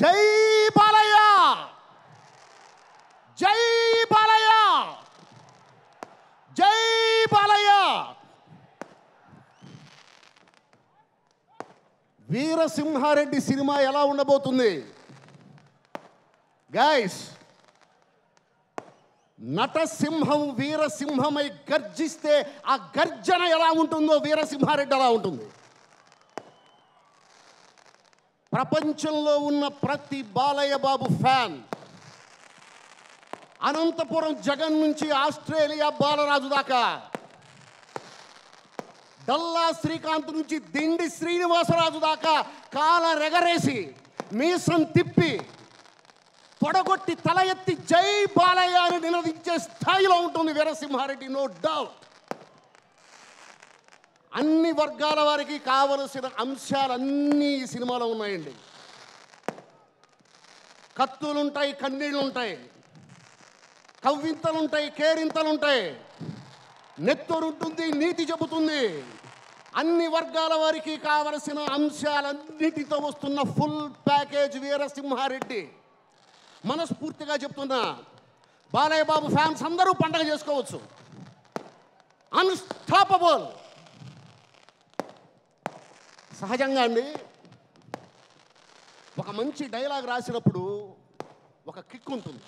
జై బాలయ్య జై బాలయ్య జై బాలయ్య వీరసింహారెడ్డి సినిమా ఎలా ఉండబోతుంది గాయస్ నటసింహం వీరసింహమై గర్జిస్తే ఆ గర్జన ఎలా ఉంటుందో వీరసింహారెడ్డి అలా ఉంటుంది ప్రపంచంలో ఉన్న ప్రతి బాలయ్య బాబు ఫ్యాన్ అనంతపురం జగన్ నుంచి ఆస్ట్రేలియా బాలరాజు దాకా డల్లా శ్రీకాంత్ నుంచి దిండి శ్రీనివాసరాజు దాకా కాల రెగరేసి మీసం తిప్పి తొడగొట్టి తల ఎత్తి జై బాలయ్య అని నినదించే స్థాయిలో ఉంటుంది వీరసింహారెడ్డి నో డౌట్ అన్ని వర్గాల వారికి కావలసిన అంశాలన్నీ ఈ సినిమాలో ఉన్నాయండి కత్తులుంటాయి కన్నీళ్ళుంటాయి కవ్వింతలుంటాయి కేరింతలుంటాయి నెత్తొరుంటుంది నీతి చెబుతుంది అన్ని వర్గాల వారికి కావలసిన అంశాలన్నిటితో వస్తున్న ఫుల్ ప్యాకేజ్ వీరసింహారెడ్డి మనస్ఫూర్తిగా చెప్తున్నా బాలయ్య బాబు ఫ్యాన్స్ అందరూ పండగ చేసుకోవచ్చు అన్స్టాపబుల్ సహజంగా అండి ఒక మంచి డైలాగ్ రాసినప్పుడు ఒక కిక్ ఉంటుంది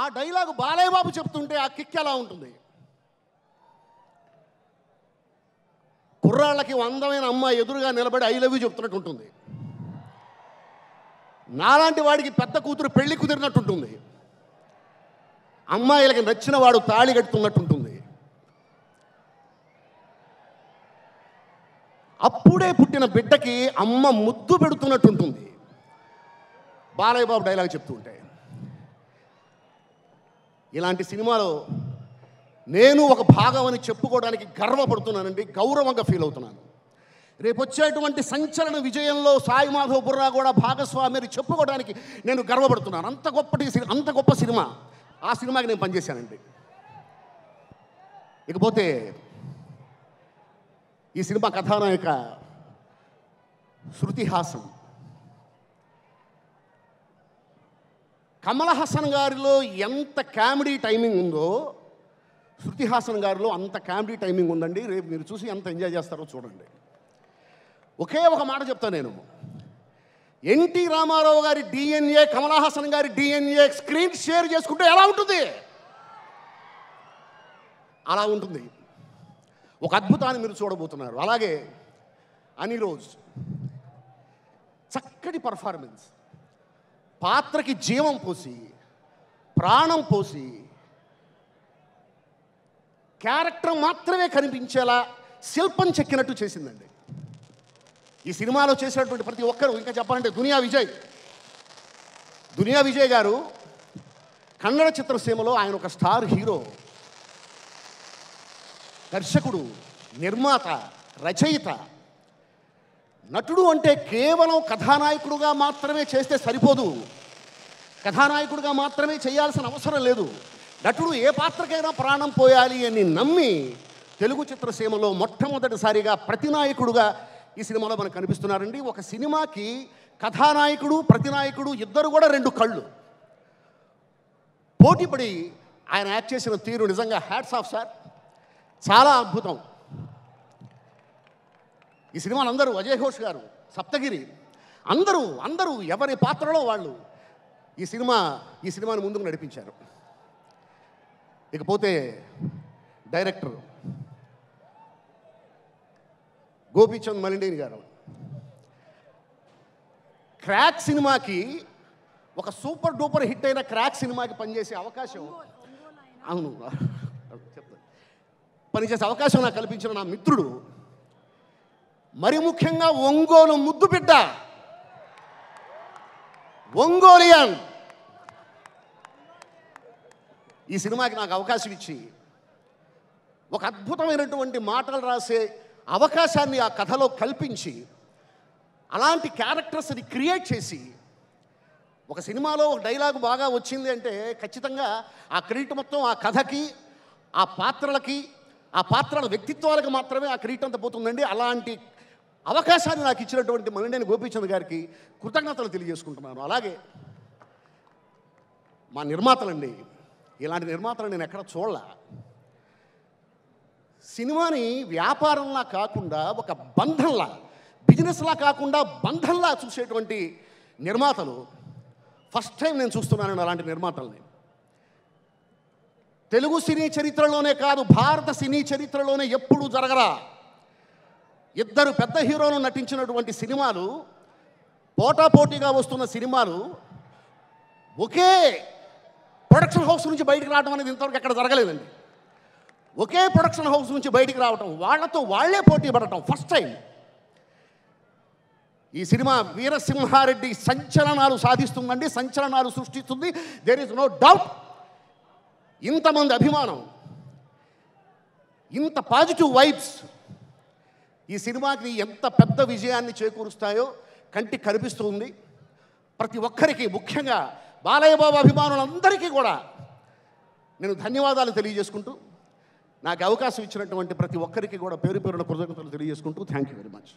ఆ డైలాగ్ బాలయ్యబాబు చెప్తుంటే ఆ కిక్ ఎలా ఉంటుంది కుర్రాళ్ళకి అందమైన అమ్మాయి ఎదురుగా నిలబడి ఐ లవ్ యూ చెప్తున్నట్టు ఉంటుంది నాలాంటి వాడికి పెద్ద కూతురు పెళ్లి కుదిరినట్టుంటుంది అమ్మాయిలకి నచ్చిన వాడు తాళి కట్టుతున్నట్టుంటుంది అప్పుడే పుట్టిన బిడ్డకి అమ్మ ముద్దు పెడుతున్నట్టు ఉంటుంది బాలయ్య బాబు డైలాగ్ చెప్తూ ఉంటాయి ఇలాంటి సినిమాలో నేను ఒక భాగం అని చెప్పుకోవడానికి గర్వపడుతున్నానండి గౌరవంగా ఫీల్ అవుతున్నాను రేపు వచ్చేటువంటి సంచలన విజయంలో సాయి మాధవ్ బుర్రా కూడా భాగస్వామి అని చెప్పుకోవడానికి నేను గర్వపడుతున్నాను అంత గొప్పటి అంత గొప్ప సినిమా ఆ సినిమాకి నేను పనిచేశానండి ఇకపోతే ఈ సినిమా కథానాయక శృతి కమలహాసన్ హాసన్ గారిలో ఎంత కామెడీ టైమింగ్ ఉందో శృతి హాసన్ గారిలో అంత కామెడీ టైమింగ్ ఉందండి రేపు మీరు చూసి ఎంత ఎంజాయ్ చేస్తారో చూడండి ఒకే ఒక మాట చెప్తాను నేను ఎన్టీ రామారావు గారి డిఎన్ఏ కమలహాసన్ హాసన్ గారి డిఎన్ఏ స్క్రీన్ షేర్ చేసుకుంటే ఎలా ఉంటుంది అలా ఉంటుంది ఒక అద్భుతాన్ని మీరు చూడబోతున్నారు అలాగే అనిరోజ్ చక్కటి పర్ఫార్మెన్స్ పాత్రకి జీవం పోసి ప్రాణం పోసి క్యారెక్టర్ మాత్రమే కనిపించేలా శిల్పం చెక్కినట్టు చేసిందండి ఈ సినిమాలో చేసినటువంటి ప్రతి ఒక్కరూ ఇంకా చెప్పాలంటే దునియా విజయ్ దునియా విజయ్ గారు కన్నడ చిత్రసీమలో ఆయన ఒక స్టార్ హీరో దర్శకుడు నిర్మాత రచయిత నటుడు అంటే కేవలం కథానాయకుడుగా మాత్రమే చేస్తే సరిపోదు కథానాయకుడుగా మాత్రమే చేయాల్సిన అవసరం లేదు నటుడు ఏ పాత్రకైనా ప్రాణం పోయాలి అని నమ్మి తెలుగు చిత్రసీమలో మొట్టమొదటిసారిగా ప్రతినాయకుడుగా ఈ సినిమాలో మనకు కనిపిస్తున్నారండి ఒక సినిమాకి కథానాయకుడు ప్రతినాయకుడు ఇద్దరు కూడా రెండు కళ్ళు పోటీపడి ఆయన యాక్ట్ చేసిన తీరు నిజంగా హ్యాట్స్ ఆఫ్ సార్ చాలా అద్భుతం ఈ సినిమాలు అందరూ అజయ్ ఘోష్ గారు సప్తగిరి అందరూ అందరూ ఎవరి పాత్రలో వాళ్ళు ఈ సినిమా ఈ సినిమాని ముందుకు నడిపించారు ఇకపోతే డైరెక్టర్ గోపీచంద్ మలిండేని గారు క్రాక్ సినిమాకి ఒక సూపర్ డూపర్ హిట్ అయిన క్రాక్ సినిమాకి పనిచేసే అవకాశం అవును చెప్తాను పనిచేసే అవకాశం నాకు కల్పించిన నా మిత్రుడు మరి ముఖ్యంగా ఒంగోలు ముద్దు బిడ్డ ఒంగోలియన్ ఈ సినిమాకి నాకు అవకాశం ఇచ్చి ఒక అద్భుతమైనటువంటి మాటలు రాసే అవకాశాన్ని ఆ కథలో కల్పించి అలాంటి క్యారెక్టర్స్ని క్రియేట్ చేసి ఒక సినిమాలో ఒక డైలాగ్ బాగా వచ్చింది అంటే ఖచ్చితంగా ఆ క్రెడిట్ మొత్తం ఆ కథకి ఆ పాత్రలకి ఆ పాత్రల వ్యక్తిత్వాలకు మాత్రమే ఆ క్రీట్ అంత పోతుందండి అలాంటి అవకాశాన్ని నాకు ఇచ్చినటువంటి మనిడైన గోపీచంద్ గారికి కృతజ్ఞతలు తెలియజేసుకుంటున్నాను అలాగే మా నిర్మాతలండి ఇలాంటి నిర్మాతలు నేను ఎక్కడ చూడాల సినిమాని వ్యాపారంలా కాకుండా ఒక బంధంలా బిజినెస్లా కాకుండా బంధంలా చూసేటువంటి నిర్మాతలు ఫస్ట్ టైం నేను చూస్తున్నాను అలాంటి నిర్మాతల్ని తెలుగు సినీ చరిత్రలోనే కాదు భారత సినీ చరిత్రలోనే ఎప్పుడూ జరగరా ఇద్దరు పెద్ద హీరోలు నటించినటువంటి సినిమాలు పోటాపోటీగా వస్తున్న సినిమాలు ఒకే ప్రొడక్షన్ హౌస్ నుంచి బయటకు రావడం అనేది ఇంతవరకు ఎక్కడ జరగలేదండి ఒకే ప్రొడక్షన్ హౌస్ నుంచి బయటికి రావటం వాళ్ళతో వాళ్లే పోటీ పడటం ఫస్ట్ టైం ఈ సినిమా వీరసింహారెడ్డి సంచలనాలు సాధిస్తుందండి సంచలనాలు సృష్టిస్తుంది దేర్ ఇస్ నో డౌట్ ఇంతమంది అభిమానం ఇంత పాజిటివ్ వైబ్స్ ఈ సినిమాకి ఎంత పెద్ద విజయాన్ని చేకూరుస్తాయో కంటి కనిపిస్తుంది ప్రతి ఒక్కరికి ముఖ్యంగా బాలయ్య బాబు అభిమానులందరికీ కూడా నేను ధన్యవాదాలు తెలియజేసుకుంటూ నాకు అవకాశం ఇచ్చినటువంటి ప్రతి ఒక్కరికి కూడా పేరు పేరున కృతజ్ఞతలు తెలియజేసుకుంటూ థ్యాంక్ యూ వెరీ మచ్